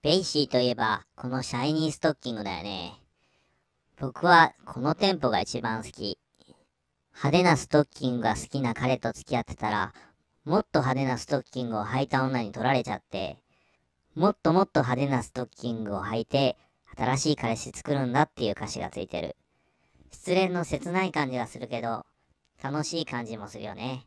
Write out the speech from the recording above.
ベイシーといえば、このシャイニーストッキングだよね。僕はこの店舗が一番好き。派手なストッキングが好きな彼と付き合ってたら、もっと派手なストッキングを履いた女に取られちゃって、もっともっと派手なストッキングを履いて、新しい彼氏作るんだっていう歌詞がついてる。失恋の切ない感じはするけど、楽しい感じもするよね。